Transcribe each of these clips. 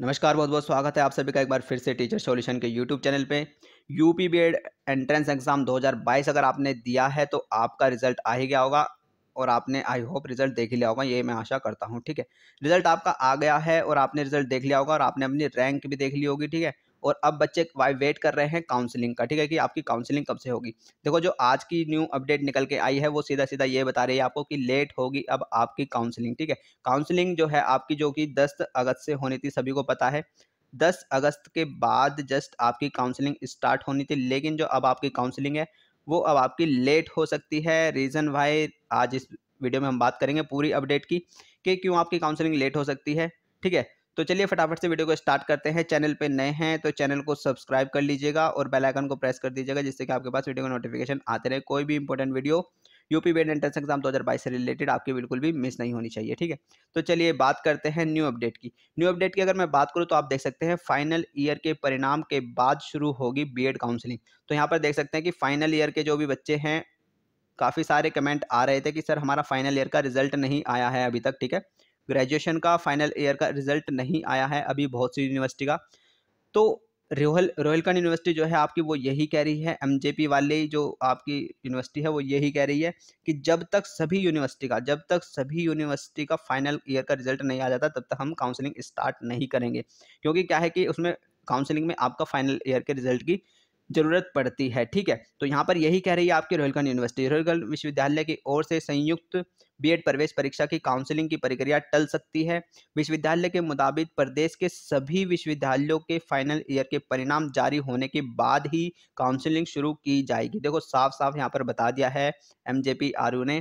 नमस्कार बहुत बहुत स्वागत है आप सभी का एक बार फिर से टीचर सॉल्यूशन के यूट्यूब चैनल पे यूपी बीएड एंट्रेंस एग्ज़ाम 2022 अगर आपने दिया है तो आपका रिजल्ट आ ही गया होगा और आपने आई होप रिजल्ट देख लिया होगा ये मैं आशा करता हूँ ठीक है रिजल्ट आपका आ गया है और आपने रिजल्ट देख लिया होगा और आपने अपनी रैंक भी देख ली होगी ठीक है और अब बच्चे वेट कर रहे हैं काउंसलिंग का ठीक है कि आपकी काउंसलिंग कब से होगी देखो जो आज की न्यू अपडेट निकल के आई है वो सीधा सीधा ये बता रही है आपको कि लेट होगी अब आपकी काउंसलिंग ठीक है काउंसलिंग जो है आपकी जो कि दस अगस्त से होनी थी सभी को पता है दस अगस्त के बाद जस्ट आपकी काउंसलिंग स्टार्ट होनी थी लेकिन जो अब आपकी काउंसलिंग है वो अब आपकी लेट हो सकती है रीज़न वाई आज इस वीडियो में हम बात करेंगे पूरी अपडेट की कि क्यों आपकी काउंसलिंग लेट हो सकती है ठीक है तो चलिए फटाफट से वीडियो को स्टार्ट करते हैं चैनल पे नए हैं तो चैनल को सब्सक्राइब कर लीजिएगा और बेल आइकन को प्रेस कर दीजिएगा जिससे कि आपके पास वीडियो का नोटिफिकेशन आते रहे कोई भी important video UP bed entrance exam 2022 से रिलेटेड आपकी बिल्कुल भी मिस नहीं होनी चाहिए ठीक है तो चलिए बात करते हैं न्यू अपडेट की न्यू अपडेट की अगर मैं बात करूँ तो आप देख सकते हैं फाइनल ईयर के परिणाम के बाद शुरू होगी एड काउंसलिंग तो यहाँ पर देख सकते हैं कि फाइनल ईयर के जो भी बच्चे हैं काफ़ी सारे कमेंट आ रहे थे कि सर हमारा फाइनल ईयर का रिजल्ट नहीं आया है अभी तक ठीक है ग्रेजुएशन का फाइनल ईयर का रिजल्ट नहीं आया है अभी बहुत सी यूनिवर्सिटी का तो रोहल रोहलखंड यूनिवर्सिटी जो है आपकी वो यही कह रही है एम वाले जो आपकी यूनिवर्सिटी है वो यही कह रही है कि जब तक सभी यूनिवर्सिटी का जब तक सभी यूनिवर्सिटी का फाइनल ईयर का रिजल्ट नहीं आ जाता तब तक हम काउंसलिंग स्टार्ट नहीं करेंगे क्योंकि क्या है कि उसमें काउंसलिंग में आपका फाइनल ईयर के रिजल्ट की ज़रूरत पड़ती है ठीक है तो यहाँ पर यही कह रही है आपकी रोहिलगंज यूनिवर्सिटी रोहिलगंज विश्वविद्यालय की ओर से संयुक्त बीएड प्रवेश परीक्षा की काउंसलिंग की प्रक्रिया टल सकती है विश्वविद्यालय के मुताबिक प्रदेश के सभी विश्वविद्यालयों के फाइनल ईयर के परिणाम जारी होने के बाद ही काउंसलिंग शुरू की जाएगी देखो साफ साफ यहाँ पर बता दिया है एम जे ने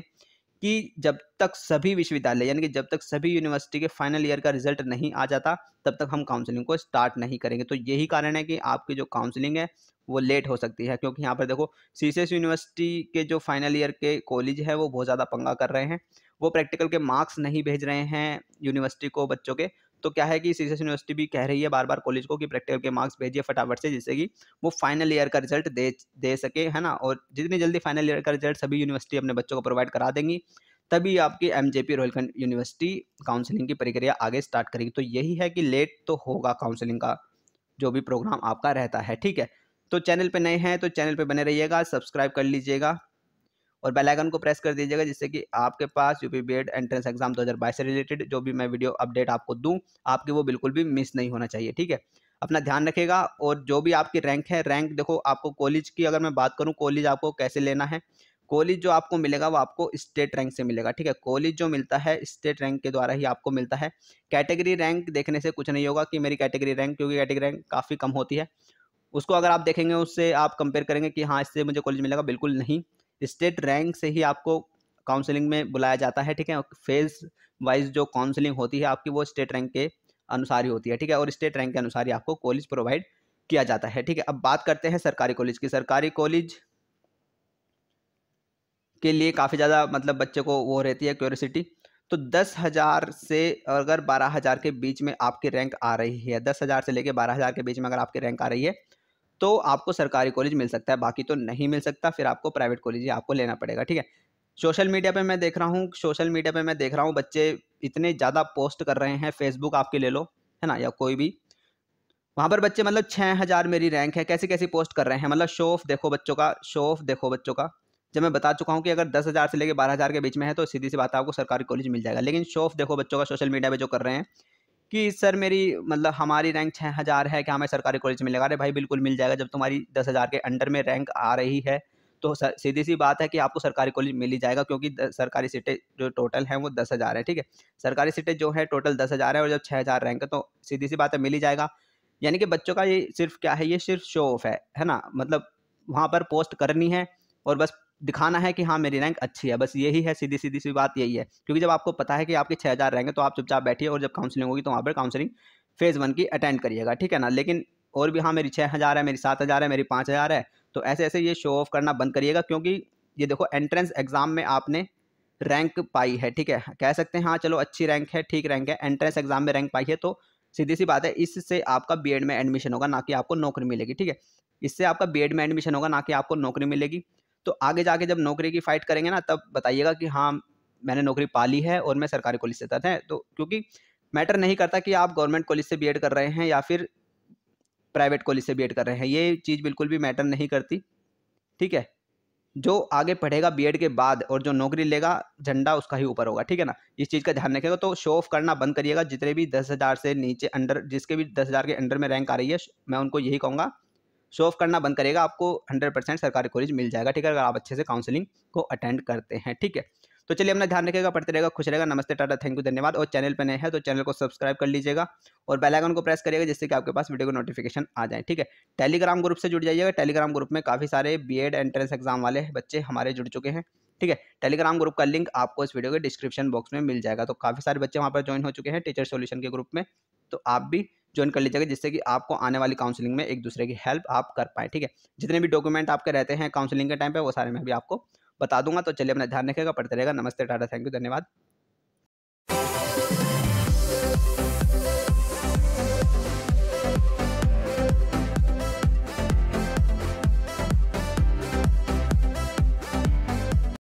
कि जब तक सभी विश्वविद्यालय यानी कि जब तक सभी यूनिवर्सिटी के फाइनल ईयर का रिजल्ट नहीं आ जाता तब तक हम काउंसलिंग को स्टार्ट नहीं करेंगे तो यही कारण है कि आपकी जो काउंसलिंग है वो लेट हो सकती है क्योंकि यहाँ पर देखो एस यूनिवर्सिटी के जो फाइनल ईयर के कॉलेज है वो बहुत ज़्यादा पंगा कर रहे हैं वो प्रैक्टिकल के मार्क्स नहीं भेज रहे हैं यूनिवर्सिटी को बच्चों के तो क्या है कि सी यूनिवर्सिटी भी कह रही है बार बार कॉलेज को कि प्रैक्टिकल के मार्क्स भेजिए फटाफट से जिससे कि वो फाइनल ईयर का रिजल्ट दे दे सके है ना और जितनी जल्दी फाइनल ईयर का रिजल्ट सभी यूनिवर्सिटी अपने बच्चों को प्रोवाइड करा देंगी तभी आपकी M J P royal university counselling की प्रक्रिया आगे स्टार्ट करेगी तो यही है कि लेट तो होगा काउंसिलिंग का जो भी प्रोग्राम आपका रहता है ठीक है तो चैनल पे नए हैं तो चैनल पे बने रहिएगा सब्सक्राइब कर लीजिएगा और बेल आइकन को प्रेस कर दीजिएगा जिससे कि आपके पास यूपी एड एंट्रेंस एग्जाम 2022 से रिलेटेड जो भी मैं वीडियो अपडेट आपको दूं आपकी वो बिल्कुल भी मिस नहीं होना चाहिए ठीक है अपना ध्यान रखेगा और जो भी आपकी रैंक है रैंक देखो आपको कॉलेज की अगर मैं बात करूँ कॉलेज आपको कैसे लेना है कॉलेज जो आपको मिलेगा वो आपको स्टेट रैंक से मिलेगा ठीक है कॉलेज जो मिलता है स्टेट रैंक के द्वारा ही आपको मिलता है कैटेगरी रैंक देखने से कुछ नहीं होगा कि मेरी कैटेगरी रैंक क्योंकि कैटेगरी रैंक काफ़ी कम होती है उसको अगर आप देखेंगे उससे आप कंपेयर करेंगे कि हाँ इससे मुझे कॉलेज मिलेगा बिल्कुल नहीं स्टेट रैंक से ही आपको काउंसलिंग में बुलाया जाता है ठीक है फेज वाइज जो काउंसलिंग होती है आपकी वो स्टेट रैंक के अनुसार ही होती है ठीक है और स्टेट रैंक के अनुसार ही आपको कॉलेज प्रोवाइड किया जाता है ठीक है अब बात करते हैं सरकारी कॉलेज की सरकारी कॉलेज के लिए काफ़ी ज़्यादा मतलब बच्चे को वो रहती है क्यूरसिटी तो दस हज़ार से अगर बारह हज़ार के बीच में आपकी रैंक आ रही है दस हज़ार से लेकर बारह हज़ार के बीच में अगर आपकी रैंक आ रही है तो आपको सरकारी कॉलेज मिल सकता है बाकी तो नहीं मिल सकता फिर आपको प्राइवेट कॉलेज ही आपको लेना पड़ेगा ठीक है सोशल मीडिया पे मैं देख रहा हूँ सोशल मीडिया पे मैं देख रहा हूँ बच्चे इतने ज़्यादा पोस्ट कर रहे हैं फेसबुक आपके ले लो है ना या कोई भी वहाँ पर बच्चे मतलब छः हज़ार मेरी रैंक है कैसी कैसी पोस्ट कर रहे हैं मतलब शो ऑफ देखो बच्चों का शो ऑफ देखो बच्चों का जब मैं बता चुका हूँ कि अगर दस हज़ार से लेकर बारह हज़ार के बीच में है तो सीधी सी बात आपको सरकारी कॉलेज मिल जाएगा लेकिन शो ऑफ देखो बच्चों का सोशल मीडिया पर जो कर रहे हैं कि सर मेरी मतलब हमारी रैंक छः हज़ार है क्या हमें सरकारी कॉलेज लगा रहे भाई बिल्कुल मिल जाएगा जब तुम्हारी दस हज़ार के अंडर में रैंक आ रही है तो सीधी सी बात है कि आपको सरकारी कॉलेज मिल ही जाएगा क्योंकि सरकारी सीटें जो टोटल हैं वो दस हज़ार है ठीक है सरकारी सीटें जो है टोटल दस हज़ार है और जब छः हज़ार रैंक है तो सीधी सी बात है मिल ही जाएगा यानी कि बच्चों का ये सिर्फ क्या है ये सिर्फ शो ऑफ है है ना मतलब वहाँ पर पोस्ट करनी है और बस दिखाना है कि हाँ मेरी रैंक अच्छी है बस यही है सीधी सीधी सी बात यही है क्योंकि जब आपको पता है कि आपकी छः हज़ार रैंक है तो आप चुपचाप बैठिए और जब काउंसलिंग होगी तो वहाँ पर काउंसलिंग फेज़ वन की अटेंड करिएगा ठीक है ना लेकिन और भी हाँ मेरी छः हज़ार है मेरी सात हज़ार है मेरी पाँच हज़ार है तो ऐसे ऐसे ये शो ऑफ करना बंद करिएगा क्योंकि ये देखो एंट्रेंस एग्ज़ाम में आपने रैंक पाई है ठीक है कह सकते हैं हाँ चलो अच्छी रैंक है ठीक रैंक है एंट्रेंस एग्ज़ाम में रैंक पाई है तो सीधी सी बात है इससे आपका बी में एडमिशन होगा ना कि आपको नौकरी मिलेगी ठीक है इससे आपका बी में एडमिशन होगा ना कि आपको नौकरी मिलेगी तो आगे जाके जब नौकरी की फ़ाइट करेंगे ना तब बताइएगा कि हाँ मैंने नौकरी पा ली है और मैं सरकारी कॉलेज से तहत है तो क्योंकि मैटर नहीं करता कि आप गवर्नमेंट कॉलेज से बी कर रहे हैं या फिर प्राइवेट कॉलेज से बी कर रहे हैं ये चीज़ बिल्कुल भी मैटर नहीं करती ठीक है जो आगे पढ़ेगा बी के बाद और जो नौकरी लेगा झंडा उसका ही ऊपर होगा ठीक है ना इस चीज़ का ध्यान रखेगा तो शो ऑफ करना बंद करिएगा जितने भी दस हज़ार से नीचे अंडर जिसके भी दस हज़ार के अंडर में रैंक आ रही है मैं उनको यही कहूँगा शो ऑफ करना बंद करेगा आपको हंड्रेड परसेंट सरकारी कॉलेज मिल जाएगा ठीक है अगर आप अच्छे से काउंसलिंग को अटेंड करते हैं ठीक है तो चलिए अपना ध्यान रखेगा पढ़ते रहेगा खुश रहेगा नमस्ते टाटा थैंक यू धन्यवाद और चैनल पर नए हैं तो चैनल को सब्सक्राइब कर लीजिएगा और बेल आइकन को प्रेस करिएगा जिससे कि आपके पास वीडियो को नोटिफिकेशन आ जाए ठीक है टेलीग्राम ग्रुप से जुड़ जाइएगा टेलीग्राम ग्रुप में काफ़ी सारे बी एड एंट्रेंस एग्जाम वाले बच्चे हमारे जुड़ चुके हैं ठीक है टेलीग्राम ग्रुप का लिंक आपको इस वीडियो के डिस्क्रिप्शन बॉक्स में मिल जाएगा तो काफ़ी सारे बच्चे वहाँ पर ज्वाइन हो चुके हैं टीचर सोल्यूशन के ग्रुप में तो आप भी ज्वाइन कर लीजिएगा जिससे कि आपको आने वाली काउंसलिंग में एक दूसरे की हेल्प आप कर पाए ठीक है जितने भी डॉक्यूमेंट आपके रहते हैं काउंसलिंग के टाइम पर वो सारे मैं भी आपको बता दूंगा तो चलिए अपना ध्यान रखेगा पढ़ते रहेगा नमस्ते टाटा थैंक यू धन्यवाद